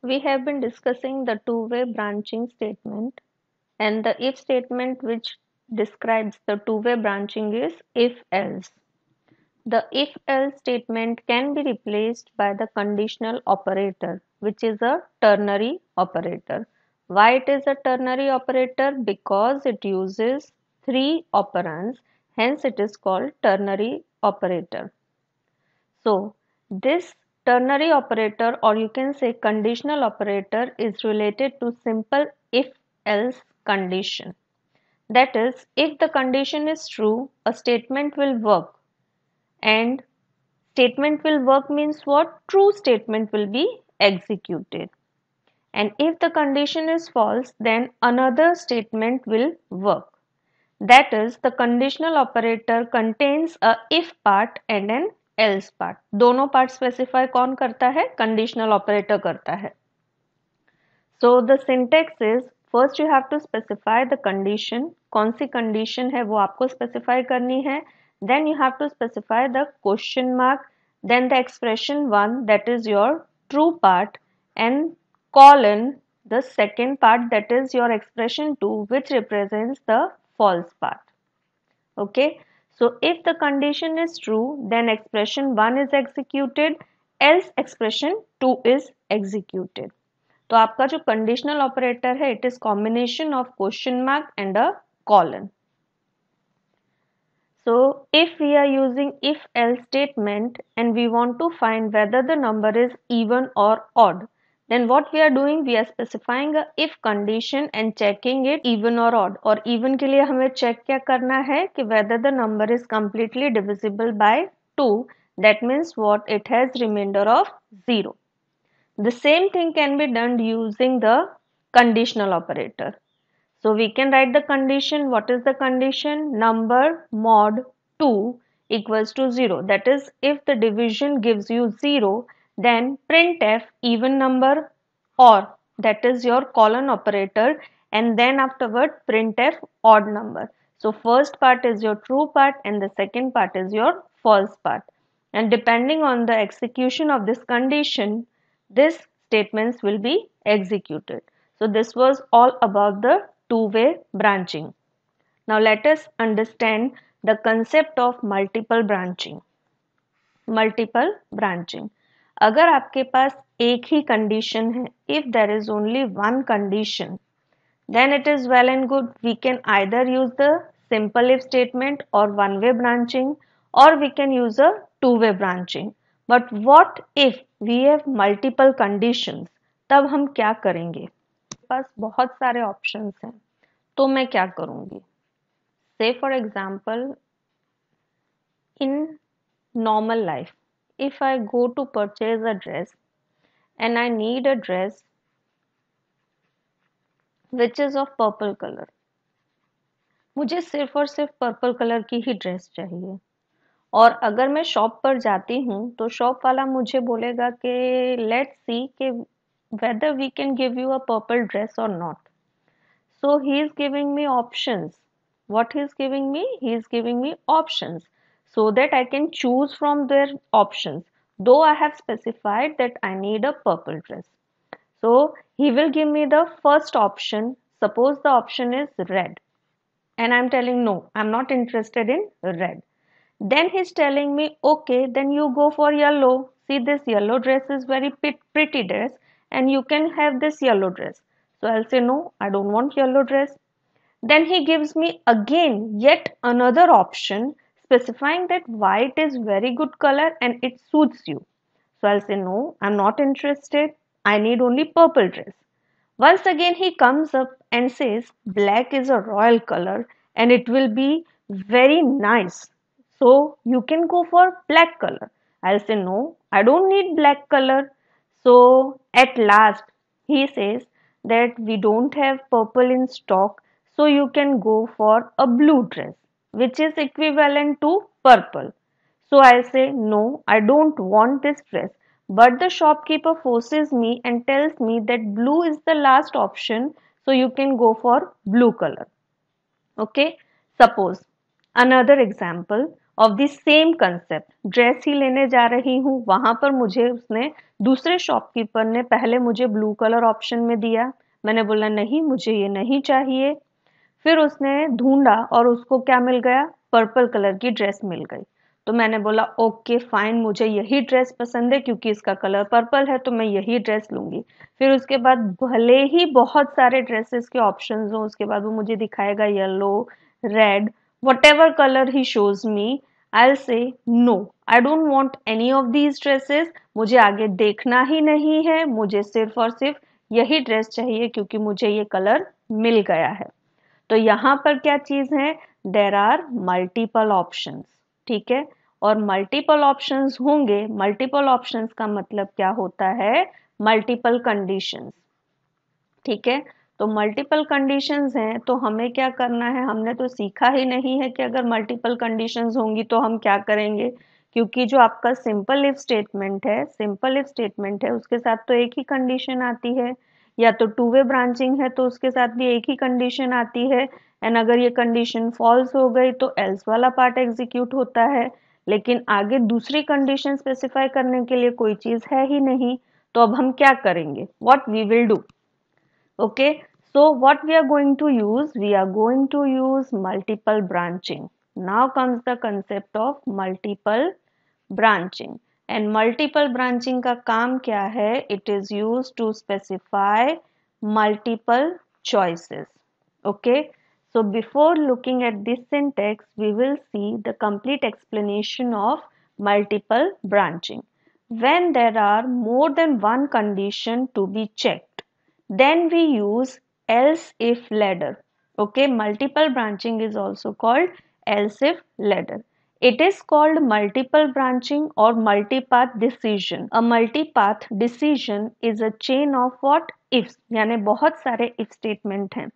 We have been discussing the two-way branching statement and the if statement which describes the two-way branching is if else. The if else statement can be replaced by the conditional operator which is a ternary operator. Why it is a ternary operator? Because it uses three operands hence it is called ternary operator. So this Ternary operator or you can say conditional operator is related to simple if else condition. That is, if the condition is true, a statement will work. And statement will work means what? True statement will be executed. And if the condition is false, then another statement will work. That is, the conditional operator contains a if part and an else part दोनों part specify कौन करता है conditional operator करता है so the syntax is first you have to specify the condition कौन सी condition है वो आपको स्पेसिफाई करनी है then you have to specify the question mark then the expression 1 that is your true part and colon the second part that is your expression 2 which represents the false part okay So if the condition is true, then expression 1 is executed, else expression 2 is executed. So, your conditional operator operator है it is combination of question mark and So if we are using if else statement and we want to find whether the number is even or odd, then what we are doing we are specifying a if condition and checking it even or odd Or even के लिए हमें check क्या करना है कि whether the number is completely divisible by 2 that means what it has remainder of 0 the same thing can be done using the conditional operator so we can write the condition what is the condition number mod 2 equals to 0 that is if the division gives you 0 then printf even number or that is your colon operator and then afterward printf odd number. So first part is your true part and the second part is your false part. And depending on the execution of this condition, this statements will be executed. So this was all about the two-way branching. Now let us understand the concept of multiple branching. Multiple branching. अगर आपके पास एक ही condition है if there is only one condition then it is well and good we can either use the simple if statement और one way branching और we can use a two way branching but what if we have multiple condition तब हम क्या करेंगे पास बहुत सारे option हैं तो मैं क्या करूंगी say for example in normal life if I go to purchase a dress and I need a dress which is of purple color मुझे सिर्फ और सिर्फ पर्पल कलर की ही ड्रेस चाहिए और अगर मैं शॉप पर जाती हूँ तो शॉप वाला मुझे बोलेगा कि लेट सी कि whether we can give you a purple dress और not so he is giving me options what he is giving me he is giving me options so that I can choose from their options though I have specified that I need a purple dress. So he will give me the first option. Suppose the option is red and I'm telling no, I'm not interested in red. Then he's telling me, okay, then you go for yellow. See this yellow dress is very pretty dress and you can have this yellow dress. So I'll say no, I don't want yellow dress. Then he gives me again yet another option specifying that white is very good color and it suits you. So I'll say no, I'm not interested. I need only purple dress. Once again he comes up and says black is a royal color and it will be very nice. So you can go for black color. I'll say no, I don't need black color. So at last he says that we don't have purple in stock so you can go for a blue dress. which is equivalent to purple. So I say no, I don't want this dress. But the shopkeeper forces me and tells me that blue is the last option. So you can go for blue color. Okay. Suppose another example of the same concept dress ही लेने जा रही हूँ वहां पर मुझे उसने दूसरे शॉपकीपर ने पहले मुझे ब्लू कलर ऑप्शन में दिया मैंने बोला नहीं मुझे ये नहीं चाहिए फिर उसने ढूंढा और उसको क्या मिल गया पर्पल कलर की ड्रेस मिल गई तो मैंने बोला ओके फाइन मुझे यही ड्रेस पसंद है क्योंकि इसका कलर पर्पल है तो मैं यही ड्रेस लूंगी फिर उसके बाद भले ही बहुत सारे ड्रेसेस के ऑप्शन हो उसके बाद वो मुझे दिखाएगा yellow red whatever colour he shows me I say no I don't want any of these dresses मुझे आगे देखना ही नहीं है मुझे सिर्फ और सिर्फ यही ड्रेस चाहिए क्योंकि मुझे ये कलर मिल गया है तो यहां पर क्या चीज़ है देर आर मल्टीपल ऑप्शन ठीक है और मल्टीपल ऑप्शन होंगे मल्टीपल ऑप्शन का मतलब क्या होता है मल्टीपल कंडीशंस ठीक है तो मल्टीपल कंडीशन हैं तो हमें क्या करना है हमने तो सीखा ही नहीं है कि अगर मल्टीपल कंडीशन होंगी तो हम क्या करेंगे क्योंकि जो आपका सिंपल इफ स्टेटमेंट है सिंपल इफ स्टेटमेंट है उसके साथ तो एक ही कंडीशन आती है या तो टू वे ब्रांचिंग है तो उसके साथ भी एक ही कंडीशन आती है एंड अगर ये कंडीशन फॉल्स हो गई तो एल्स वाला पार्ट एग्जीक्यूट होता है लेकिन आगे दूसरी कंडीशन स्पेसिफाई करने के लिए कोई चीज है ही नहीं तो अब हम क्या करेंगे what we will do okay so what we are going to use we are going to use multiple branching now comes the concept of multiple branching And multiple branching का काम क्या है It is used to specify multiple choices okay so before looking at this syntax we will see the complete explanation of multiple branching when there are more than one condition to be checked then we use else if ladder okay multiple branching is also called else if ladder It is called multiple branching or multipath decision. A multipath decision is a chain of what ifs यानी बहुत सारे if statement हैं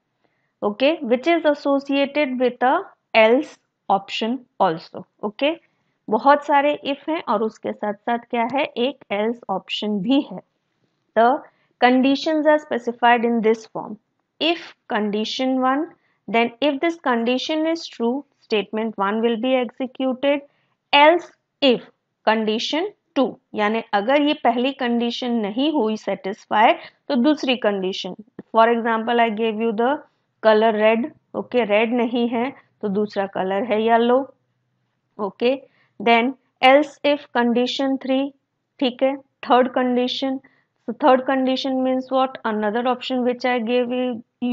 okay which is associated with a else option also okay बहुत सारे if हैं और उसके साथ साथ क्या है एक else option भी है The conditions are specified in this form if condition 1 then if this condition is true statement one will be executed else if condition two यानी अगर ये पहली कंडीशन नहीं हुई सेटिस्फाई तो दूसरी condition for example I gave you the colour red okay red नहीं है तो दूसरा कलर है yellow okay then else if condition three ठीक है third condition third condition means what another option which I gave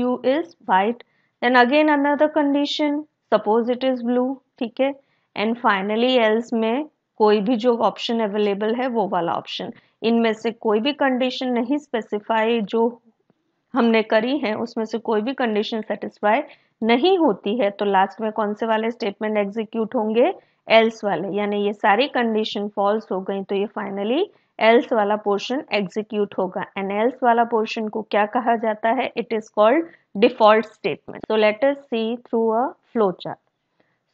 you is white then again another condition suppose it is blue ठीक है and finally else में कोई भी जो option available है वो वाला ऑप्शन इनमें से कोई भी कंडीशन नहीं स्पेसिफाई जो हमने करी है उसमें से कोई भी कंडीशन सेटिस्फाई नहीं होती है तो लास्ट में कौन से वाले स्टेटमेंट एग्जीक्यूट होंगे एल्स वाले यानी ये सारी कंडीशन फॉल्स हो गई तो ये फाइनली एल्स वाला पोर्शन एग्जीक्यूट होगा एंड एल्स वाला पोर्शन को क्या कहा जाता है it is called default statement so let us see through a flow chart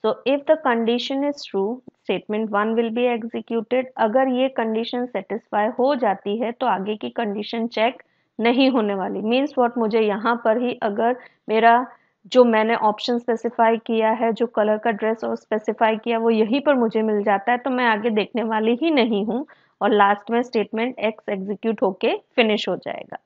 so if the condition is true statement one will be executed अगर ये कंडीशन सेटिस्फाई हो जाती है तो आगे की कंडीशन चेक नहीं होने वाली मीन्स वॉट मुझे यहाँ पर ही अगर मेरा जो मैंने ऑप्शन स्पेसिफाई किया है जो कलर का ड्रेस और स्पेसिफाई किया वो यहीं पर मुझे मिल जाता है तो मैं आगे देखने वाली ही नहीं हूँ और लास्ट में स्टेटमेंट एक्स एग्जीक्यूट होके फिनिश हो जाएगा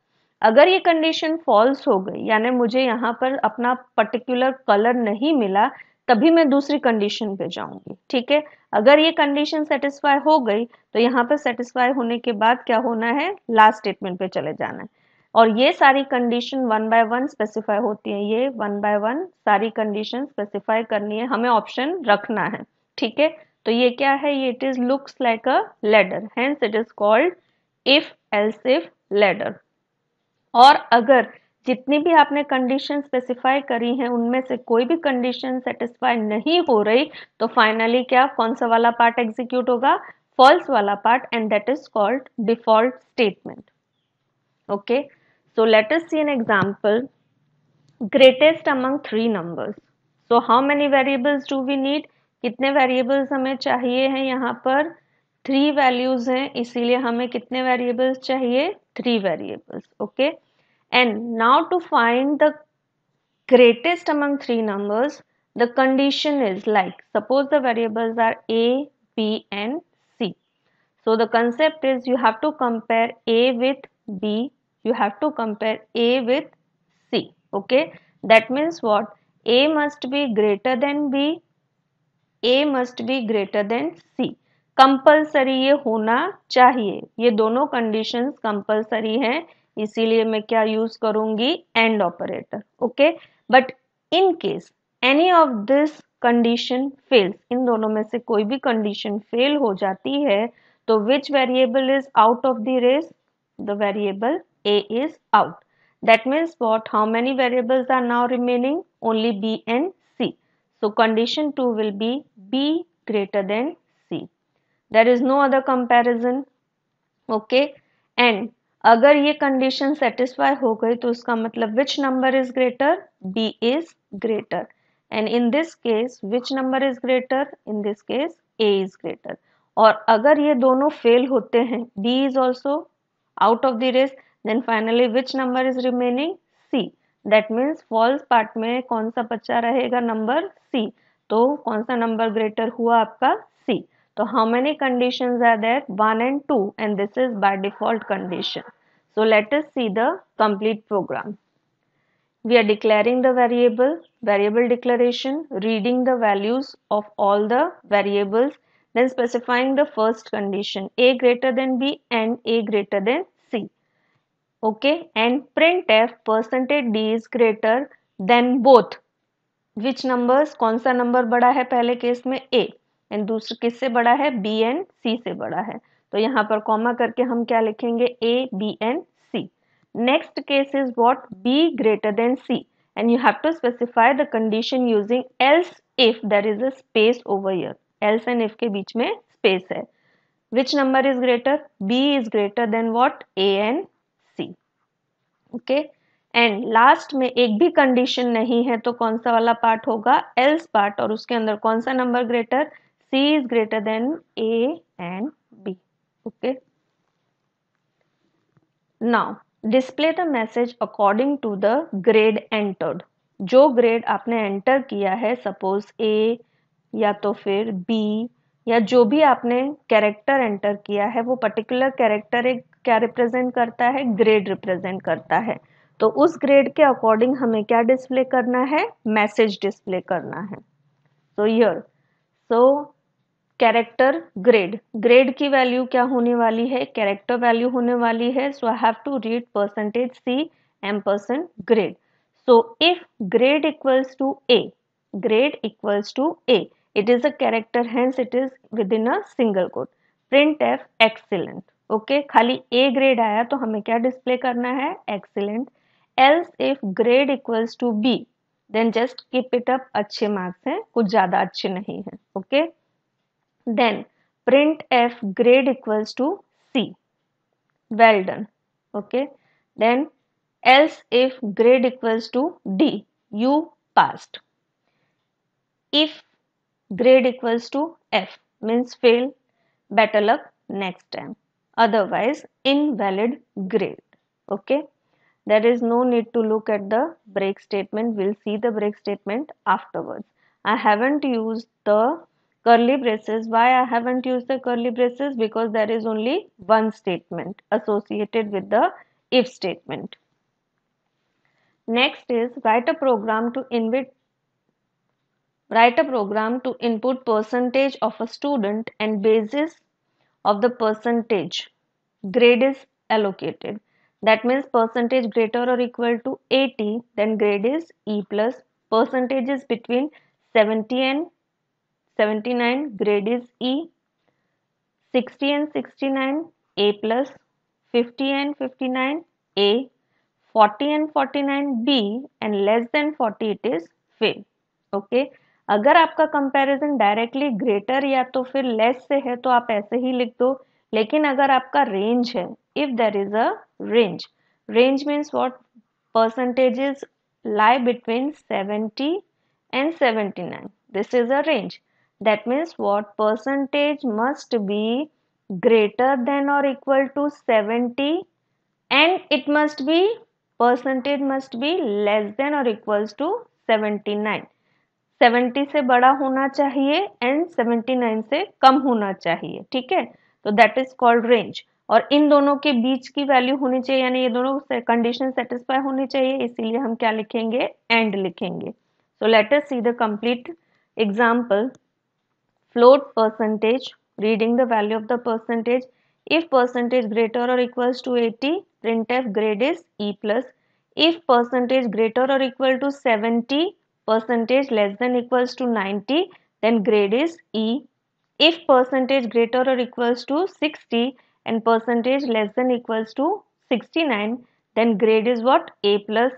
अगर ये कंडीशन फॉल्स हो गई यानी मुझे यहाँ पर अपना पर्टिकुलर कलर नहीं मिला तभी मैं दूसरी कंडीशन पे जाऊंगी ठीक है अगर ये कंडीशन सेटिस्फाई हो गई तो यहाँ पर सेटिस्फाई होने के बाद क्या होना है लास्ट स्टेटमेंट पे चले जाना है और ये सारी condition one by one specify होती है ये वन बाय वन सारी कंडीशन स्पेसिफाई करनी है हमें ऑप्शन रखना है ठीक है तो ये क्या है ये it is looks like a ladder hence it is called if else if ladder और अगर जितनी भी आपने कंडीशन स्पेसिफाई करी हैं उनमें से कोई भी कंडीशन सेटिस्फाई नहीं हो रही तो फाइनली क्या कौन सा वाला पार्ट एग्जीक्यूट होगा फॉल्स वाला part and that is called default statement okay so let us see an example greatest among three numbers so how many variables do we need कितने वेरिएबल्स हमें चाहिए हैं यहाँ पर थ्री वैल्यूज हैं इसीलिए हमें कितने वेरिएबल्स चाहिए three variables okay and now to find the greatest among three numbers the condition is like suppose the variables are A B and C so the concept is you have to compare A with B you have to compare A with C okay that means what A must be greater than B A must be greater than C compulsory ये होना चाहिए ये दोनों conditions compulsory हैं इसीलिए मैं क्या use करूंगी and operator okay but in case any of this condition fails in दोनों में से कोई भी कंडीशन फेल हो जाती है तो which variable is out of the race the variable A is out that means what how many variables are now remaining only B and So condition 2 will be B greater than C. There is no other comparison. Okay. And अगर ये condition satisfy हो गई तो उसका मतलब which number is greater B is greater and in this case which number is greater in this case A is greater और अगर ये दोनों फेल होते हैं B is also out of the race then finally which number is remaining C that means false part में कौन सा बच्चा रहेगा नंबर सी तो कौन सा नंबर ग्रेटर हुआ आपका सी तो how many condition are there one and two and this is by default condition so let us see the complete program we are declaring the variable variable declaration reading the values of all the variables then specifying the first condition A greater than B and A greater than okay and printf percentage d is greater than both which numbers कौन सा number बड़ा है पहले case में a and दूसरे किस से बड़ा है b एंड c से बड़ा है तो यहाँ पर कॉमा करके हम क्या लिखेंगे a b and c next case is what b greater than c and you have to specify the condition using else if there is a space over here else and if के बीच में space है which number is greater b is greater than what a and okay and last में एक भी condition नहीं है तो कौन सा वाला पार्ट होगा एल्स पार्ट और उसके अंदर कौन सा number greater C is greater than A and B okay now display the message according to the grade entered जो ग्रेड आपने एंटर किया है सपोज ए या तो फिर बी या जो भी आपने कैरेक्टर एंटर किया है वो पर्टिकुलर कैरेक्टर एक क्या रिप्रेजेंट करता है ग्रेड रिप्रेजेंट करता है तो उस ग्रेड के अकॉर्डिंग हमें क्या डिस्प्ले करना है मैसेज डिस्प्ले करना है सो यर सो कैरेक्टर ग्रेड ग्रेड की वैल्यू क्या होने वाली है कैरेक्टर वैल्यू होने वाली है so I have to read percentage C M percent grade so if grade equals to A grade equals to A it is a character hence it is within a single quote printf excellent okay खाली A grade आया तो हमें क्या display करना है excellent else if grade equals to B then just keep it up अच्छे marks हैं कुछ ज्यादा अच्छे नहीं है okay then print F grade equals to C well done okay then else if grade equals to D you passed if grade equals to F means fail, better luck next time. Otherwise, invalid grade. Okay. There is no need to look at the break statement. We'll see the break statement afterwards. I haven't used the curly braces. Why I haven't used the curly braces? Because there is only one statement associated with the if statement. Next is write a program to invite. Write a program to input percentage of a student and basis of the percentage grade is allocated. That means percentage greater or equal to 80 then grade is E plus percentage is between 70 and 79 grade is E 60 and 69 A plus 50 and 59 A 40 and 49 B and less than 40 it is fail okay अगर आपका comparison directly greater या तो फिर less से है तो आप ऐसे ही लिख दो लेकिन अगर आपका रेंज है if there is a range range means what percentages lie between seventy and seventy nine this is a range that means what percentage must be greater than और equal to seventy and it must be percentage must be less than और equals to seventy nine seventy से बड़ा होना चाहिए and seventy nine से कम होना चाहिए ठीक है तो दैट इज कॉल्ड रेंज और इन दोनों के बीच की वैल्यू होनी चाहिए यानी ये दोनों कंडीशन सेटिस्फाई होनी चाहिए इसीलिए हम क्या लिखेंगे एंड लिखेंगे so later see the complete example float percentage reading the value of the percentage if percentage greater और equal to eighty print F grade is E plus if percentage greater और equal to seventy percentage less than equals to 90 then grade is E. If percentage greater or equals to 60 and percentage less than equals to 69 then grade is what A plus.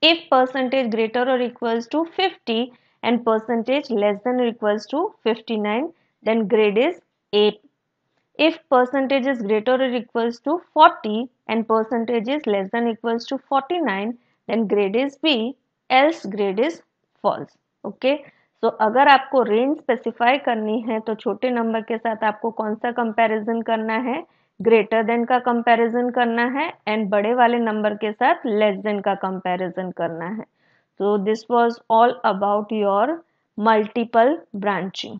If percentage greater or equals to 50 and percentage less than or equals to 59 then grade is A. If percentage is greater or equals to 40 and percentage is less than equals to 49 then grade is B else grade is false okay so अगर आपको range specify करनी है तो छोटे number के साथ आपको कौन सा कंपैरिजन करना है ग्रेटर देन का कंपैरिजन करना है एंड बड़े वाले नंबर के साथ लेस देन का कंपैरिजन करना है so this was all about your multiple branching